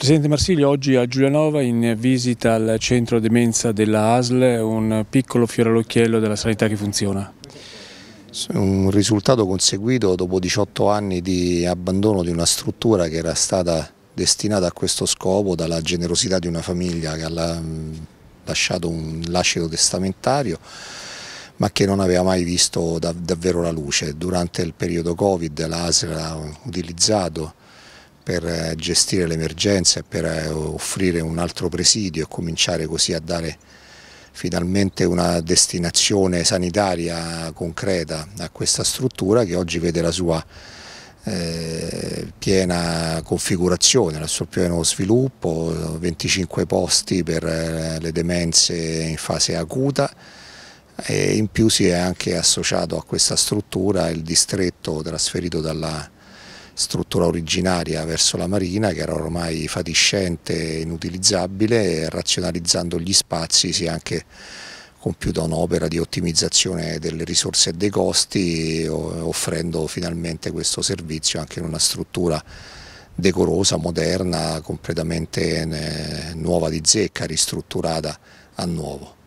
Presidente Marsiglio oggi a Giulianova in visita al centro demenza della ASL, un piccolo fiore all'occhiello della sanità che funziona. Un risultato conseguito dopo 18 anni di abbandono di una struttura che era stata destinata a questo scopo dalla generosità di una famiglia che ha mm, lasciato un lascito testamentario ma che non aveva mai visto davvero la luce. Durante il periodo Covid l'ASL ha utilizzato per eh, gestire l'emergenza e per eh, offrire un altro presidio e cominciare così a dare finalmente una destinazione sanitaria concreta a questa struttura che oggi vede la sua eh, piena configurazione, il suo pieno sviluppo, 25 posti per le demenze in fase acuta e in più si è anche associato a questa struttura il distretto trasferito dalla struttura originaria verso la marina che era ormai fatiscente e inutilizzabile e razionalizzando gli spazi si è anche compiuta un'opera di ottimizzazione delle risorse e dei costi offrendo finalmente questo servizio anche in una struttura decorosa, moderna, completamente nuova di zecca, ristrutturata a nuovo.